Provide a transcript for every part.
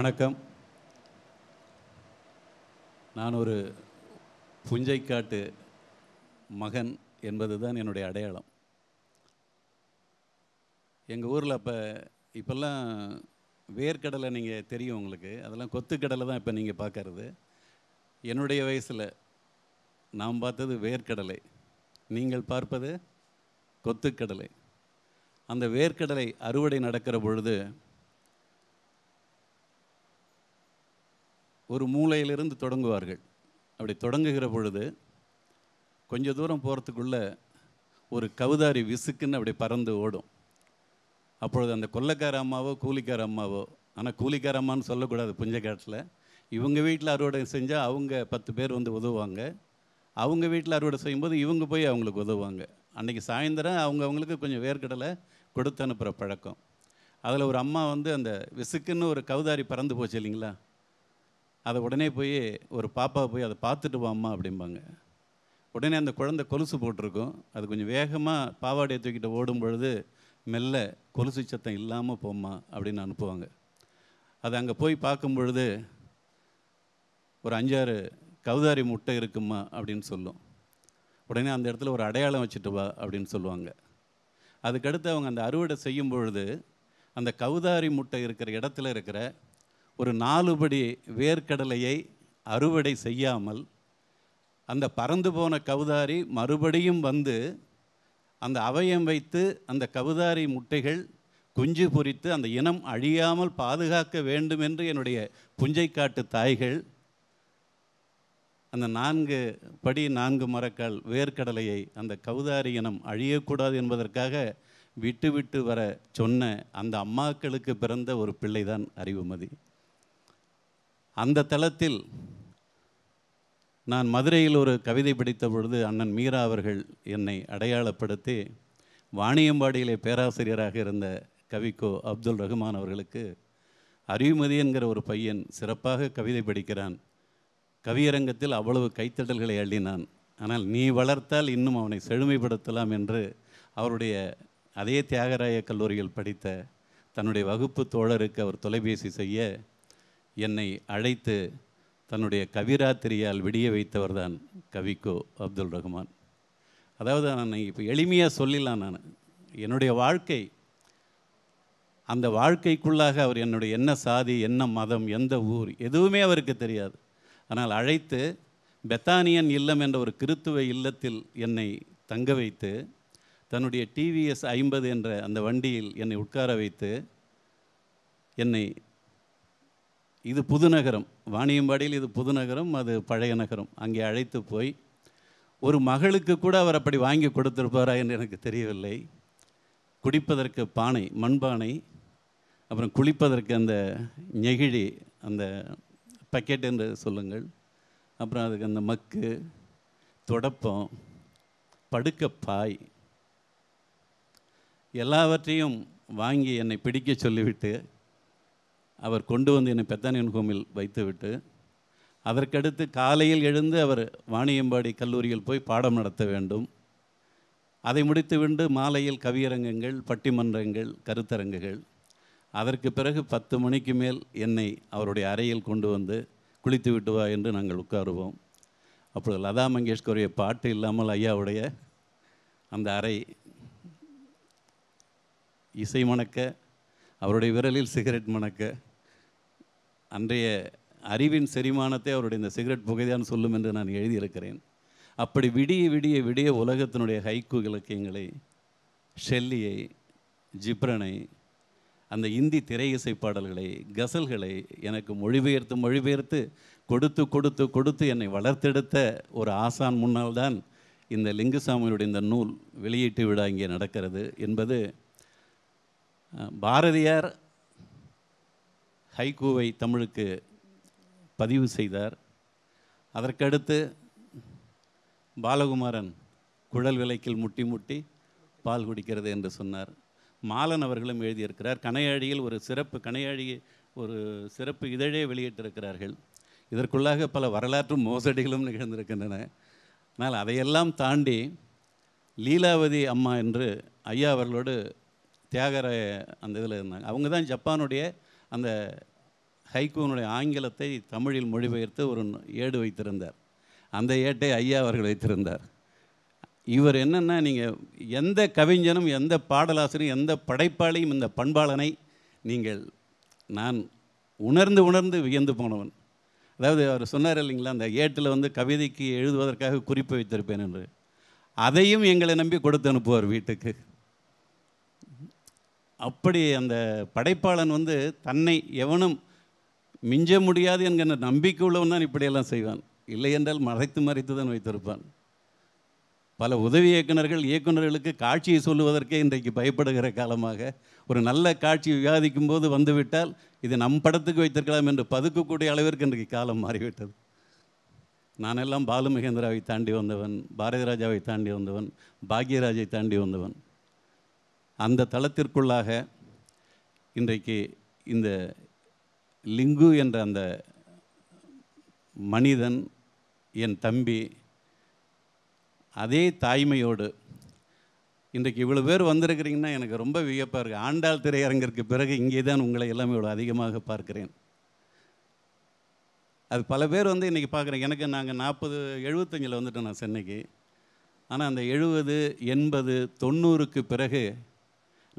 வணக்கம் நான் ஒரு புஞ்சைக்காட்டு மகன் என்பது தான் என்னுடைய அடையாளம் எங்கள் ஊரில் அப்போ இப்போல்லாம் வேர்க்கடலை நீங்கள் தெரியும் உங்களுக்கு அதெல்லாம் கொத்துக்கடலை தான் இப்போ நீங்கள் பார்க்கறது என்னுடைய வயசில் நாம் பார்த்தது வேர்க்கடலை நீங்கள் பார்ப்பது கொத்துக்கடலை அந்த வேர்க்கடலை அறுவடை நடக்கிற பொழுது ஒரு மூளையிலிருந்து தொடங்குவார்கள் அப்படி தொடங்குகிற பொழுது கொஞ்ச தூரம் போகிறதுக்குள்ளே ஒரு கவுதாரி விசுக்குன்னு அப்படி பறந்து ஓடும் அப்பொழுது அந்த கொல்லக்கார அம்மாவோ கூலிக்கார அம்மாவோ ஆனால் கூலிக்கார அம்மான்னு சொல்லக்கூடாது புஞ்சக்காட்டில் இவங்க வீட்டில் அறுவடை செஞ்சால் அவங்க பத்து பேர் வந்து உதவுவாங்க அவங்க வீட்டில் அறுவடை செய்யும்போது இவங்க போய் அவங்களுக்கு உதவுவாங்க அன்றைக்கி சாயந்தரம் அவங்க அவங்களுக்கு கொஞ்சம் வேர்க்கடலை கொடுத்து அனுப்புகிற பழக்கம் அதில் ஒரு அம்மா வந்து அந்த விசுக்குன்னு ஒரு கவுதாரி பறந்து போச்சு இல்லைங்களா அதை உடனே போய் ஒரு பாப்பா போய் அதை பார்த்துட்டு வாம்மா அப்படிம்பாங்க உடனே அந்த குழந்தை கொலுசு போட்டிருக்கும் அது கொஞ்சம் வேகமாக பாவாடையை தூக்கிட்டு ஓடும் பொழுது மெல்ல கொலுசு சத்தம் இல்லாமல் போம்மா அப்படின்னு அனுப்புவாங்க அது அங்கே போய் பார்க்கும் பொழுது ஒரு அஞ்சாறு கவுதாரி முட்டை இருக்குமா அப்படின்னு சொல்லும் உடனே அந்த இடத்துல ஒரு அடையாளம் வச்சுட்டு வா அப்படின்னு சொல்லுவாங்க அதுக்கடுத்து அவங்க அந்த அறுவடை செய்யும் பொழுது அந்த கவுதாரி முட்டை இருக்கிற இடத்துல இருக்கிற ஒரு நாலுபடி வேர்க்கடலையை அறுவடை செய்யாமல் அந்த பறந்து போன கவுதாரி மறுபடியும் வந்து அந்த அவயம் வைத்து அந்த கவுதாரி முட்டைகள் குஞ்சு பொறித்து அந்த இனம் அழியாமல் பாதுகாக்க வேண்டும் என்று என்னுடைய புஞ்சைக்காட்டு தாய்கள் அந்த நான்கு படி நான்கு மரக்கால் வேர்க்கடலையை அந்த கவுதாரி இனம் அழியக்கூடாது என்பதற்காக விட்டு விட்டு வர சொன்ன அந்த அம்மாக்களுக்கு பிறந்த ஒரு பிள்ளைதான் அறிவுமதி அந்த தளத்தில் நான் மதுரையில் ஒரு கவிதை படித்த பொழுது அண்ணன் மீரா அவர்கள் என்னை அடையாளப்படுத்தி வாணியம்பாடியிலே பேராசிரியராக இருந்த கவிக்கோ அப்துல் ரஹ்மான் அவர்களுக்கு அறிவுமதி என்கிற ஒரு பையன் சிறப்பாக கவிதை படிக்கிறான் கவியரங்கத்தில் அவ்வளவு கைத்தட்டல்களை அள்ளினான் ஆனால் நீ வளர்த்தால் இன்னும் அவனை செழுமைப்படுத்தலாம் என்று அவருடைய அதே தியாகராய கல்லூரியில் படித்த தன்னுடைய வகுப்பு தோழருக்கு அவர் தொலைபேசி செய்ய என்னை அழைத்து தன்னுடைய கவிராத்திரியால் விடிய வைத்தவர் தான் கவிக்கோ அப்துல் ரஹ்மான் அதாவது நான் இப்போ எளிமையாக சொல்லிடலாம் நான் என்னுடைய வாழ்க்கை அந்த வாழ்க்கைக்குள்ளாக அவர் என்னுடைய என்ன சாதி என்ன மதம் எந்த ஊர் எதுவுமே அவருக்கு தெரியாது ஆனால் அழைத்து பெத்தானியன் இல்லம் என்ற ஒரு கிறித்துவ இல்லத்தில் என்னை தங்க வைத்து தன்னுடைய டிவிஎஸ் ஐம்பது என்ற அந்த வண்டியில் என்னை உட்கார வைத்து என்னை இது புதுநகரம் வாணியம்பாடியில் இது புதுநகரம் அது பழைய நகரம் அங்கே அழைத்து போய் ஒரு மகளுக்கு கூட அவர் அப்படி வாங்கி கொடுத்துருப்பாரா என்று எனக்கு தெரியவில்லை குடிப்பதற்கு பானை மண்பானை அப்புறம் குளிப்பதற்கு அந்த நெகிழி அந்த பக்கெட் என்று சொல்லுங்கள் அப்புறம் அதுக்கு அந்த மக்கு தொடப்பம் படுக்க பாய் எல்லாவற்றையும் வாங்கி என்னை பிடிக்க சொல்லிவிட்டு அவர் கொண்டு வந்து என்னை பெத்தானியன் ஹோமில் வைத்துவிட்டு அதற்கடுத்து காலையில் எழுந்து அவர் வாணியம்பாடி கல்லூரியில் போய் பாடம் நடத்த வேண்டும் அதை முடித்துவிட்டு மாலையில் கவியரங்கங்கள் பட்டிமன்றங்கள் கருத்தரங்குகள் அதற்கு பிறகு பத்து மணிக்கு மேல் என்னை அவருடைய அறையில் கொண்டு வந்து குளித்து விட்டு வா என்று நாங்கள் உட்காருவோம் அப்பொழுது லதா மங்கேஷ்கருடைய பாட்டு இல்லாமல் ஐயாவுடைய அந்த அறை இசை மணக்க அவருடைய விரலில் சிகரெட் மணக்க அன்றைய அறிவின் செரிமானத்தை அவருடைய இந்த சிகரெட் புகைதான் சொல்லும் என்று நான் எழுதியிருக்கிறேன் அப்படி விடிய விடிய விடிய உலகத்தினுடைய ஹைக்கு இலக்கியங்களை ஷெல்லியை ஜிப்ரனை அந்த இந்தி திரை இசை பாடல்களை கசல்களை எனக்கு மொழிபெயர்த்து மொழிபெயர்த்து கொடுத்து கொடுத்து கொடுத்து என்னை வளர்த்தெடுத்த ஒரு ஆசான் முன்னால் தான் இந்த லிங்குசாமியுடைய இந்த நூல் வெளியீட்டு விழா இங்கே நடக்கிறது என்பது பாரதியார் ஹைகூவை தமிழுக்கு பதிவு செய்தார் அதற்கடுத்து பாலகுமாரன் குழல் விளக்கில் முட்டி முட்டி பால் குடிக்கிறது என்று சொன்னார் மாலன் அவர்களும் எழுதியிருக்கிறார் கனையாழியில் ஒரு சிறப்பு கனையாழி ஒரு சிறப்பு இதழே வெளியிட்டிருக்கிறார்கள் இதற்குள்ளாக பல வரலாற்று மோசடிகளும் நிகழ்ந்திருக்கின்றன ஆனால் அதையெல்லாம் தாண்டி லீலாவதி அம்மா என்று ஐயா அவர்களோடு தியாகராய அந்த இதில் இருந்தாங்க அவங்க தான் ஜப்பானுடைய அந்த ஹைகோனுடைய ஆங்கிலத்தை தமிழில் மொழிபெயர்த்து ஒரு ஏடு வைத்திருந்தார் அந்த ஏட்டை ஐயா அவர்கள் வைத்திருந்தார் இவர் என்னென்னா நீங்கள் எந்த கவிஞனும் எந்த பாடலாசிரியும் எந்த படைப்பாளியும் இந்த பண்பாளனை நீங்கள் நான் உணர்ந்து உணர்ந்து வியந்து போனவன் அதாவது அவர் சொன்னார் இல்லைங்களா அந்த ஏட்டில் வந்து கவிதைக்கு எழுதுவதற்காக குறிப்பு வைத்திருப்பேன் என்று அதையும் எங்களை நம்பி கொடுத்து அனுப்புவார் வீட்டுக்கு அப்படி அந்த படைப்பாளன் வந்து தன்னை எவனும் மிஞ்ச முடியாது என்கிற நம்பிக்கை உள்ளவன் தான் இப்படியெல்லாம் செய்வான் இல்லை என்றால் மறைத்து மறைத்து தான் வைத்திருப்பான் பல உதவி இயக்குநர்கள் இயக்குநர்களுக்கு காட்சியை சொல்லுவதற்கே இன்றைக்கு பயப்படுகிற காலமாக ஒரு நல்ல காட்சி விவாதிக்கும் போது வந்துவிட்டால் இது நம் படத்துக்கு வைத்திருக்கலாம் என்று பதுக்கக்கூடிய அளவிற்கு இன்றைக்கு காலம் மாறிவிட்டது நானெல்லாம் பாலு மகேந்திராவை தாண்டி வந்தவன் பாரதி ராஜாவை தாண்டி வந்தவன் பாக்யராஜை தாண்டி வந்தவன் அந்த தளத்திற்குள்ளாக இன்றைக்கு இந்த லிங்கு என்ற அந்த மனிதன் என் தம்பி அதே தாய்மையோடு இன்றைக்கு இவ்வளோ பேர் வந்திருக்கிறீங்கன்னா எனக்கு ரொம்ப வியப்பாக இருக்குது ஆண்டாள் திரையரங்கிற்கு பிறகு இங்கே தான் உங்களை எல்லாமே இவ்வளோ அதிகமாக பார்க்குறேன் அது பல பேர் வந்து இன்றைக்கி பார்க்குறேன் எனக்கு நாங்கள் நாற்பது எழுபத்தஞ்சில் வந்துட்டோம் நான் சென்னைக்கு ஆனால் அந்த எழுபது எண்பது தொண்ணூறுக்கு பிறகு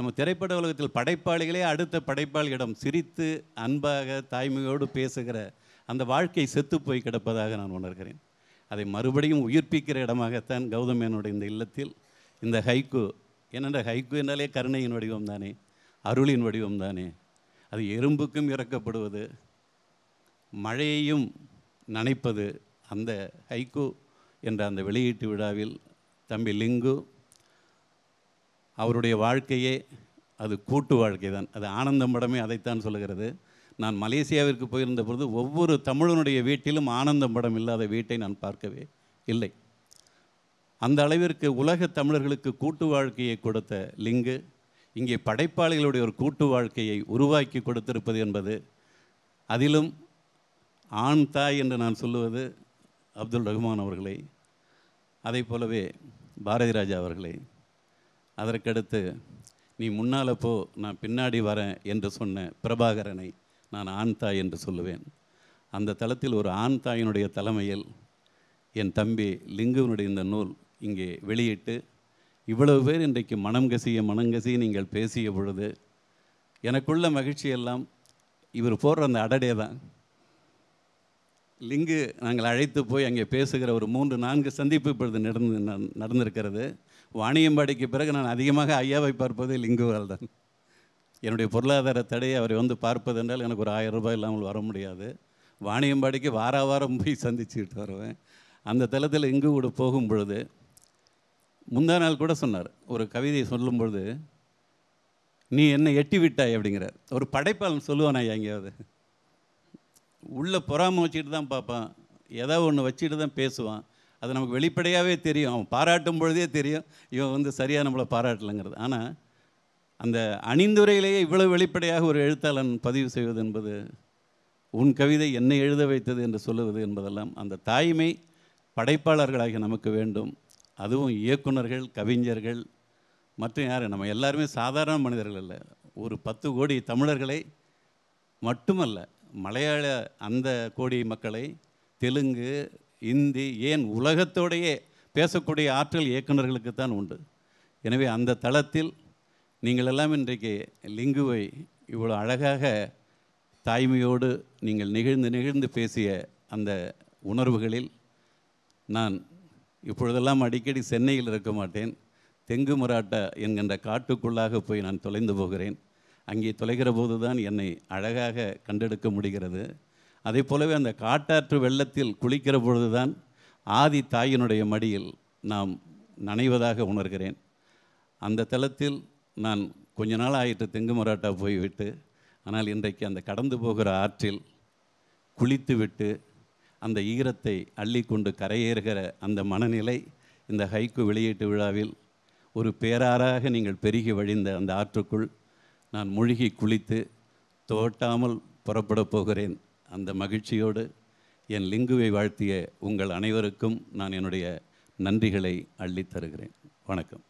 நம்ம திரைப்பட உலகத்தில் படைப்பாளிகளே அடுத்த படைப்பாளியிடம் சிரித்து அன்பாக தாய்மையோடு பேசுகிற அந்த வாழ்க்கை செத்து போய் கிடப்பதாக நான் உணர்கிறேன் அதை மறுபடியும் உயிர்ப்பிக்கிற இடமாகத்தான் கௌதமேனுடைய இந்த இல்லத்தில் இந்த ஹைக்கு என்னென்ற ஹைக்கு என்றாலே கருணையின் வடிவம் தானே அருளின் வடிவம் தானே அது எறும்புக்கும் இறக்கப்படுவது மழையையும் நனைப்பது அந்த ஹைக்கு என்ற அந்த வெளியீட்டு விழாவில் தம்பி லிங்கு அவருடைய வாழ்க்கையே அது கூட்டு வாழ்க்கை தான் அது ஆனந்தம் படமே அதைத்தான் சொல்லுகிறது நான் மலேசியாவிற்கு போயிருந்த பொழுது ஒவ்வொரு தமிழனுடைய வீட்டிலும் ஆனந்தம் படம் இல்லாத வீட்டை நான் பார்க்கவே இல்லை அந்த அளவிற்கு உலக தமிழர்களுக்கு கூட்டு வாழ்க்கையை கொடுத்த லிங்கு இங்கே படைப்பாளிகளுடைய ஒரு கூட்டு வாழ்க்கையை உருவாக்கி கொடுத்திருப்பது என்பது அதிலும் ஆண் தாய் என்று நான் சொல்லுவது அப்துல் ரஹ்மான் அவர்களை அதை போலவே பாரதிராஜா அவர்களை அதற்கடுத்து நீ முன்னால் போ நான் பின்னாடி வரேன் என்று சொன்ன பிரபாகரனை நான் ஆண் தாய் என்று சொல்லுவேன் அந்த தளத்தில் ஒரு ஆண் தாயினுடைய தலைமையில் என் தம்பி லிங்குவனுடைய இந்த நூல் இங்கே வெளியிட்டு இவ்வளவு பேர் இன்றைக்கு மனம் கசிய மனம் கசிய நீங்கள் பேசிய பொழுது எனக்குள்ள மகிழ்ச்சியெல்லாம் இவர் போடுற அந்த அடடே தான் லிங்கு நாங்கள் அழைத்து போய் அங்கே பேசுகிற ஒரு மூன்று நான்கு சந்திப்பு இப்பொழுது நடந்து நடந்திருக்கிறது வாணியம்பாடிக்கு பிறகு நான் அதிகமாக ஐயாவை பார்ப்பது லிங்குவால் தான் என்னுடைய பொருளாதார தடையை அவரை வந்து பார்ப்பது என்றால் எனக்கு ஒரு ஆயிரம் ரூபாய் இல்லாமல் வர முடியாது வாணியம்பாடிக்கு வார வாரம் போய் சந்திச்சுக்கிட்டு வருவேன் அந்த தளத்தில் இங்கு கூட போகும் பொழுது முந்தா நாள் கூட சொன்னார் ஒரு கவிதையை சொல்லும் பொழுது நீ என்னை எட்டி விட்டாய் அப்படிங்கிறார் ஒரு படைப்பாளன் சொல்லுவானா எங்கேயாவது உள்ளே பொறாம வச்சுட்டு தான் பார்ப்பான் ஏதாவது ஒன்று வச்சுட்டு தான் பேசுவான் அது நமக்கு வெளிப்படையாகவே தெரியும் அவன் பாராட்டும் பொழுதே தெரியும் இவன் வந்து சரியாக நம்மளை பாராட்டலைங்கிறது ஆனால் அந்த அணிந்துரையிலேயே இவ்வளவு வெளிப்படையாக ஒரு எழுத்தாளன் பதிவு செய்வது என்பது உன் கவிதை என்னை எழுத வைத்தது என்று சொல்லுவது என்பதெல்லாம் அந்த தாய்மை படைப்பாளர்களாகிய நமக்கு வேண்டும் அதுவும் இயக்குநர்கள் கவிஞர்கள் மற்றும் யார் நம்ம எல்லாருமே சாதாரண மனிதர்கள் இல்லை ஒரு பத்து கோடி தமிழர்களை மட்டுமல்ல மலையாள அந்த கோடி மக்களை தெலுங்கு இந்தி ஏன் உலகத்தோடையே பேசக்கூடிய ஆற்றல் இயக்குநர்களுக்கு தான் உண்டு எனவே அந்த தளத்தில் நீங்கள் எல்லாம் இன்றைக்கு லிங்குவை இவ்வளோ அழகாக தாய்மையோடு நீங்கள் நிகழ்ந்து நிகழ்ந்து பேசிய அந்த உணர்வுகளில் நான் இப்பொழுதெல்லாம் அடிக்கடி சென்னையில் இருக்க மாட்டேன் தெங்கு மராட்டா என்கின்ற காட்டுக்குள்ளாக போய் நான் தொலைந்து போகிறேன் அங்கே தொலைகிற போது தான் என்னை அழகாக கண்டெடுக்க முடிகிறது அதே போலவே அந்த காட்டாற்று வெள்ளத்தில் குளிக்கிற பொழுது தான் ஆதி தாயினுடைய மடியில் நாம் நனைவதாக உணர்கிறேன் அந்த தளத்தில் நான் கொஞ்ச நாள் ஆயிட்டு தெங்கு மராட்டா போய்விட்டு ஆனால் இன்றைக்கு அந்த கடந்து போகிற ஆற்றில் குளித்துவிட்டு அந்த ஈரத்தை அள்ளி கொண்டு கரையேறுகிற அந்த மனநிலை இந்த ஹைக்கு வெளியீட்டு விழாவில் ஒரு பேராராக நீங்கள் பெருகி வழிந்த அந்த ஆற்றுக்குள் நான் மூழ்கி குளித்து தோட்டாமல் புறப்பட போகிறேன் அந்த மகிழ்ச்சியோடு என் லிங்குவை வாழ்த்திய உங்கள் அனைவருக்கும் நான் என்னுடைய நன்றிகளை அள்ளித்தருகிறேன் வணக்கம்